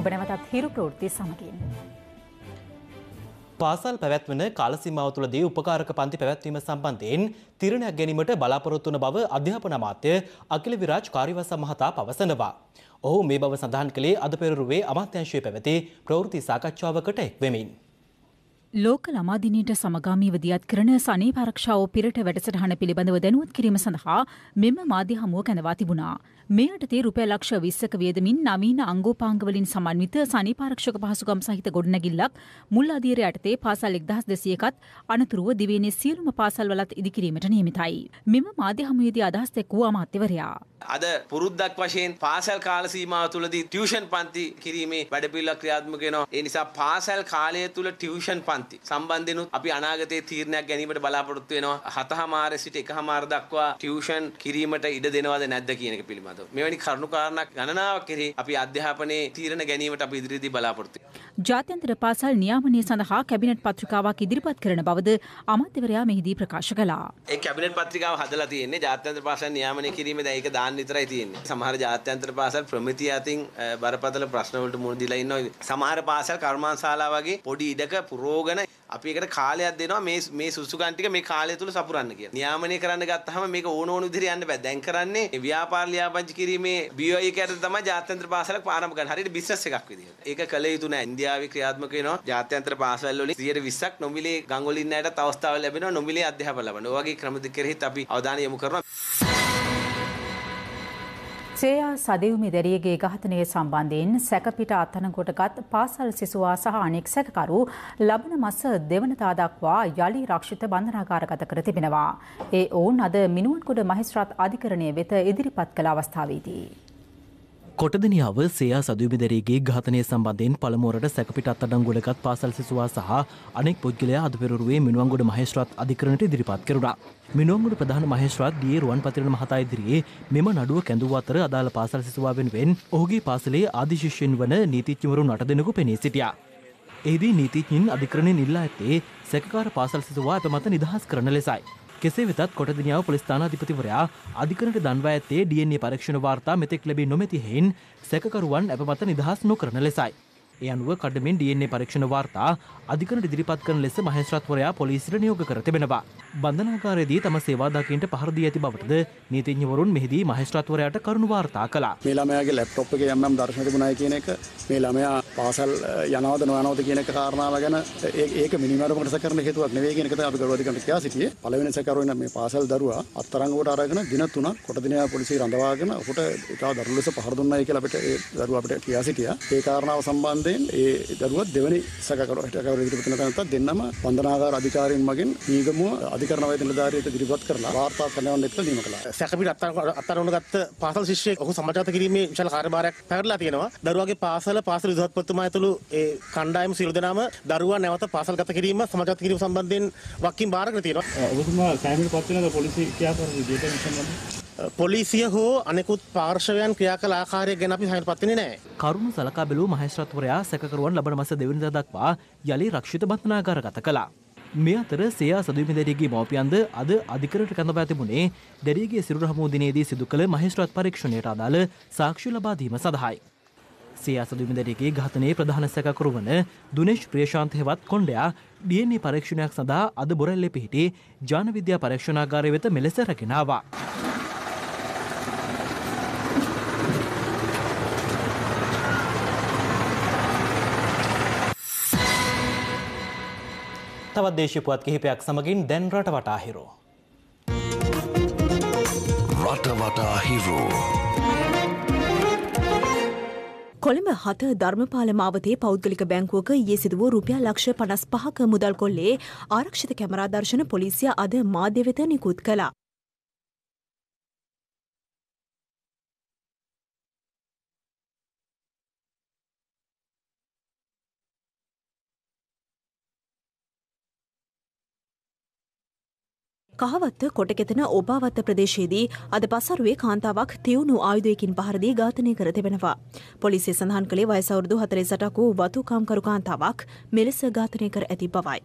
ඔබ නැවතත් හිරු ප්‍රෘති සමගින්. පාසල් පැවැත්වන කාලසිමාව තුළදී උපකාරක පන්ති පැවැත්වීම සම්බන්ධයෙන් තිරණයක් ගැනීමට බලාපොරොත්තුන බව අධ්‍යාපන අමාත්‍ය අකිල විරාජ් කාරිවස මහතා පවසනවා. ඔහු මේ බව සඳහන් කළේ අද පෙරරුවේ අමාත්‍යංශය පැවැති ප්‍රවෘති සාකච්ඡාවකට එක්වෙමින්. ලෝක ළමාදිනයට සමගාමීව දියත් කරන සනේ පරක්ෂාව පිරට වැඩසටහන පිළිබඳව දැනුවත් කිරීම සඳහා මෙම මාධ්‍ය හමුව කැඳවා තිබුණා. මේ යටතේ රුපියල් ලක්ෂ 20ක වියදමින් නවීන අංගෝපාංගවලින් සමන්විත සනේ පරක්ෂක පහසුකම් සහිත ගොඩනැගිල්ලක් මුල් අදියර යටතේ පාසල් 1200කත් අනතුරුව දිවයිනේ සියලුම පාසල් වලත් ඉදිකිරීමට නියමිතයි. මෙම මාධ්‍ය හමුවේදී අදහස් දැක්වූ අමාත්‍යවරයා. අද පුරුද්දක් වශයෙන් පාසල් කාල සීමාව තුළදී ටියුෂන් පන්ති කිරීමේ වැඩපිළිවෙළ ක්‍රියාත්මක වෙනවා. ඒ නිසා පාසල් කාලය තුළ ටියුෂන් පන්ති පන්ති සම්බන්ධනුත් අපි අනාගතයේ තීරණයක් ගැනීමට බලාපොරොත්තු වෙනවා හතහමාර සිට එකහමාර දක්වා ටියුෂන් කිරීමට ඉඩ දෙනවද නැද්ද කියන එක පිළිබඳව මෙවැනි කරුණු කාරණා ගණනාවක් කෙරෙහි අපි අධ්‍යාපනයේ තීරණ ගැනීමට අපි ඉදිරියේදී බලාපොරොත්තු වෙනවා ජාත්‍යන්තර පාසල් නියාමනය සඳහා කැබිනට් පත්‍රිකාවක් ඉදිරිපත් කරන බවද අමාත්‍යවරයා මෙහිදී ප්‍රකාශ කළා ඒ කැබිනට් පත්‍රිකාව හදලා තියෙන්නේ ජාත්‍යන්තර පාසල් නියාමනය කිරීම දැන් ඒක දාන්න විතරයි තියෙන්නේ. සමහර ජාත්‍යන්තර පාසල් ප්‍රමිතිය අතින් බරපතල ප්‍රශ්න වලට මුහුණ දීලා ඉන්නවා. සමහර පාසල් කර්මාන්තශාලා වගේ පොඩි ඉඩක පුරෝගන අපි ඒකට කාලයක් දෙනවා මේ මේ සුසුකන් ටික මේ කාලය තුල සපුරන්න කියලා. නියාමනය කරන්න ගත්තාම මේක ඕන ඕන විදිහට යන්න බෑ. දැන් කරන්නේ ව්‍යාපාර ලියාපදිංචි කිරීමේ BOE කැරේ තමයි ජාත්‍යන්තර පාසලක් ආරම්භ කරන්නේ. හරියට බිස්නස් එකක් විදිහට. ඒක කළ යුතු නෑ. ඉන්දියාවේ ක්‍රියාත්මක වෙනවා ජාත්‍යන්තර පාසල් වලින් 120ක් නොමිලේ ගංගොලින් ණයටත් අවස්ථාව ලැබෙනවා නොමිලේ අධ්‍යාපන ලබනවා. ඔය වගේ ක්‍රම දෙකෙහිත් අපි අවධානය යොමු කරනවා. ශ්‍රේයා සදෙව්මි දැරියගේ ඝාතනය සම්බන්ධයෙන් සැකපිට අත්අඩංගුවටගත් පාසල් සිසුවා සහ අනෙක් සැකකරු ලබන මස දෙවනදා දක්වා යලි රක්ෂිත බන්ධනාගාරගත කර තිබෙනවා. ඒ ඔවුන් අද මිනුවන්කුඩ මහේස්ත්‍රාත් අධිකරණය වෙත ඉදිරිපත් කළ අවස්ථාවේදී කොටදනිාව සයා සදවිදරේගේ ඝාතනය සම්බන්ධයෙන් පළමෝරට සැකපිට අත්තඩංගුලකත් පාසල් සිසුවා සහ අනෙක් පුද්ගලයා අදපෙරුවේ මිනුවන්ගොඩ මහේශ්‍රත් අධිකරණට ඉදිරිපත් කරුණා. මිනුවන්ගොඩ ප්‍රධාන මහේශ්‍රත් දියේ රුවන් පතිරණ මහතා ඉදිරියේ මෙම නඩුව කැඳවූ අතර අදාළ පාසල් සිසුවා වෙනුවෙන් ඔහුගේ පාසලේ ආදිශිෂ්‍යයන් වන නීතිච්චිවරු නට දෙනෙකු පෙනී සිටියා. එහිදී නීතිඥින් අධිකරණය නිල්ලා ඇත්තේ සැකකාර පාසල් සිසුවා ඇතමත නිදහස් කරන ලෙසයි. කෙසේ වෙතත් කොටදිනියාව පොලස්ථානාධිපතිවරයා අධිකරට දන්වා ඇත්තේ DNA පරීක්ෂණ වාර්තා මෙතෙක් ලැබී නොමැති හේයින් සැකකරුවන් අපමත නිදහස් නොකරන ලෙසයි. ඒ අනුව කඩමින් DNA පරීක්ෂණ වාර්තා අධිකරණට ඉදිරිපත් කරන ලෙස මහේස්ත්‍රාත්වරයා පොලිසියට නියෝග කර තිබෙනවා. බන්ධනාගාරයේදී තම සේවා දකින්නට පහර දී ඇති බවටද නීතිඥවරුන් මෙහිදී මහේස්ත්‍රාත්වරයාට කරුණු වාර්තා කළා. මේ ළමයාගේ ලැප්ටොප් එකේ යම් යම් දර්ශන තිබුණායි කියන එක මේ ළමයා පාසල් යනවද නොයනවද කියන එක කාරණාව ගැන ඒක මිනිමරුමකට සැකරන හේතුවක් නෙවෙයි කියන එක තමයි අපි ගරුවාධිකරණ කියා සිටියේ. පළවෙනි සැකරුවෙන් මේ පාසල් දරුවා අත්තරංගුවට අරගෙන දින 3ක් කොට දිනයා පොලිසිය රඳවාගෙන ඔහුට ඒක දරුවු ලෙස පහර දුන්නයි කියලා අපිට ඒ දරුවා අපිට කියා සිටියා. ඒ කාරණාව සම්බන්ධයෙන් ඒ දරුවා දෙවෙනි සැකකරු හිටකවරු ඉදිරිපත් කරන තැනත් දෙන්නම වන්දනාගාර අධිකාරීන් මගින් නීගමුව අධිකරණ වෛද්‍ය නිලධාරියට ඉදිරිපත් කරලා වාර්තා කරනවන් එක්ක දීම කළා. සැකපිට අත්තරංගුවට ගත්ත පාසල් ශිෂ්‍යයෙක් ඔහු සමාජගත කිරීමේ විශාල කාර්යභාරයක් පැවරලා තියෙනවා. දරුවාගේ පාසල පාසල විදුහත්පති ඇමතුමා ඇතුළු ඒ කණ්ඩායම සියලු දෙනාම දරුවා නැවත පාසල්ගත කිරීම සමාජගත කිරීම සම්බන්ධයෙන් වකින් බාරගෙන තියෙනවා. ඔබතුමා සෑහෙන පත් වෙනද පොලිසිය ක්‍රියාකරන විදියට සම්බන්ධ පොලිසිය හෝ අනෙකුත් පාර්ශවයන් ක්‍රියා කළ ආකාරය ගැන අපි සමීප පත්වෙන්නේ නැහැ. කරුණු සලකා බැලූ මහේස්ත්‍රත්වරයා සැකකරුවන් ලබන මාස දෙවනිදා දක්වා යලි රක්ෂිත බන්ධනාගාර ගත කළා. මේ අතර සයා සදවිම දැරියගේ මවපියන්ද අද අධිකරට කඳපා තිබුණේ දැරියගේ සිරුර හමුව දිනේදී සිදු කළ මහේස්ත්‍රත් පරීක්ෂණයට අදාළ සාක්ෂි ලබා දීම සඳහායි. සිය අසදුමිදරගේ ඝාතනයේ ප්‍රධාන සැකකරු වන දුනේශ් ප්‍රේශාන්ත හෙවත් කොණ්ඩයා DNA පරීක්ෂණයක් සඳහා අද බොරැල්ලේ පිහිටි ජානවිද්‍යා පරීක්ෂණාගාරය වෙත මෙලෙස රැගෙන ආවා. තවත් දේශපුවත් කිහිපයක් සමගින් දැන් රට වටා හිරෝ. රට වටා හිරෝ. කොළඹ හත ධර්මපාල මාවතේ පෞද්ගලික බැංකුවක ඊයේ සිදුව රුපියල් ලක්ෂ 55ක මුදල් කොල්ලේ ආරක්ෂිත කැමරා දර්ශන පොලිසිය අද මාධ්‍ය වෙත නිකුත් කළා. කහවත්ත කොටකෙතන ඔබාවත්ත ප්‍රදේශයේදී අද පසරුවේ කාන්තාවක් තියුණු ආයුධයකින් පහරදී ඝාතනය කර තිබෙනවා. පොලිසිය සඳහන් කළේ වයසවුරුදු හතරේ සටකු වතුකාම්කරු කාන්තාවක් මෙලෙස ඝාතනය කර ඇති බවයි.